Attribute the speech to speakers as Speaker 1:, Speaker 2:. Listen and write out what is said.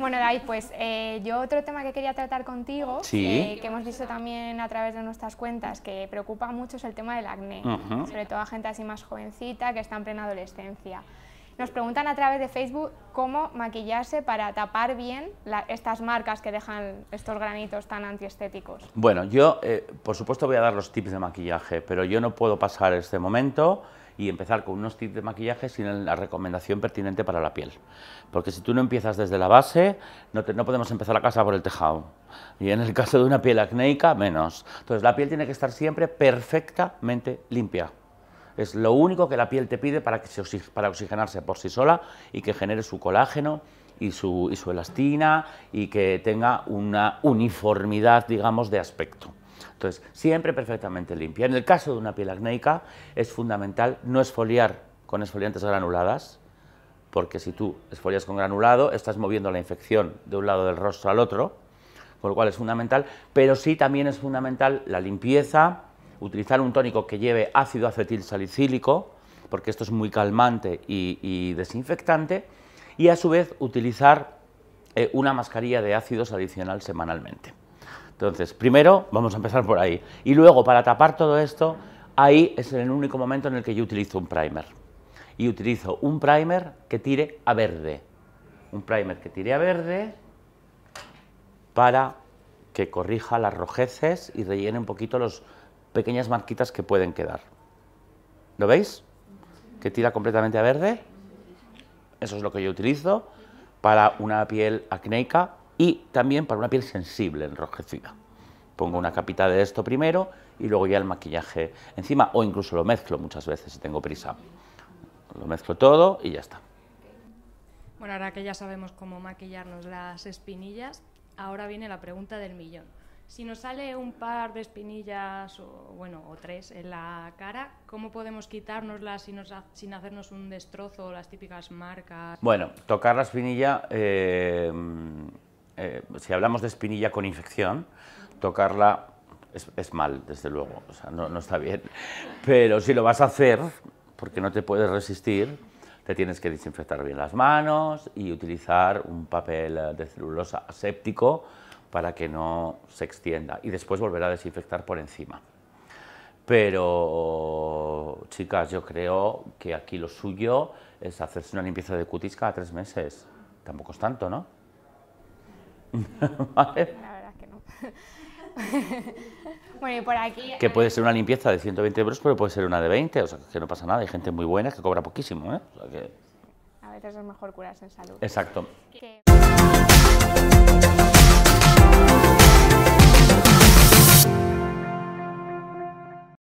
Speaker 1: Bueno, Dai, pues eh, yo otro tema que quería tratar contigo, que hemos visto también a través de nuestras cuentas, que preocupa mucho es el tema del acné, sobre todo a gente así más jovencita que está en plena adolescencia. Nos preguntan a través de Facebook cómo maquillarse para tapar bien estas marcas que dejan estos granitos tan antiestéticos. Bueno, yo eh, por supuesto voy a dar los tips de maquillaje, pero yo no puedo pasar este momento y empezar con unos tips de maquillaje sin la recomendación pertinente para la piel. Porque si tú no empiezas desde la base, no, podemos empezar la casa por el tejado. Y en el caso de una piel acnéica, menos. Entonces la piel tiene que estar siempre perfectamente limpia. Es lo único que la piel te pide para, que para oxigenarse por sí sola y que genere su colágeno y y su elastina y que tenga una uniformidad, digamos, de aspecto. Entonces, siempre perfectamente limpia. En el caso de una piel acnéica, es fundamental no esfoliar con esfoliantes granuladas, porque si tú esfolias con granulado, estás moviendo la infección de un lado del rostro al otro, con lo cual es fundamental, pero sí también es fundamental la limpieza, utilizar un tónico que lleve ácido acetilsalicílico, porque esto es muy calmante y, desinfectante, y a su vez utilizar eh, una mascarilla de ácidos adicional semanalmente. Entonces, primero vamos a empezar por ahí. Y luego, para tapar todo esto, ahí es el único momento en el que yo utilizo un primer. Y utilizo un primer que tire a verde. Un primer que tire a verde para que corrija las rojeces y rellene un poquito las pequeñas marquitas que pueden quedar. ¿Lo veis? Que tira completamente a verde. Eso es lo que yo utilizo para una piel acnéica y también para una piel sensible, enrojecida. Pongo una capita de esto primero y luego ya el maquillaje encima o incluso lo mezclo muchas veces si tengo prisa. Lo mezclo todo y ya está. Bueno, ahora que ya sabemos cómo maquillarnos las espinillas, ahora viene la pregunta del millón. Si nos sale un par de espinillas o, bueno, o tres en la cara, ¿cómo podemos quitárnoslas sin, hacernos un destrozo o las típicas marcas? Bueno, tocar la espinilla eh, eh, si hablamos de espinilla con infección, tocarla es, mal, desde luego, no, no, está bien. Pero si lo vas a hacer, porque no te puedes resistir, te tienes que desinfectar bien las manos y utilizar un papel eh, de celulosa aséptico para que no se extienda. Y después volver a desinfectar por encima. Pero, chicas, yo creo que aquí lo suyo es hacerse una limpieza de cutis cada tres meses. Tampoco es tanto, ¿no? La verdad es que no. bueno, y por aquí... Que puede ser una limpieza de 120 euros, pero puede ser una de 20, o sea, que no pasa nada. Hay gente muy buena que cobra poquísimo, ¿eh? A veces es mejor curarse en
Speaker 2: salud. Exacto.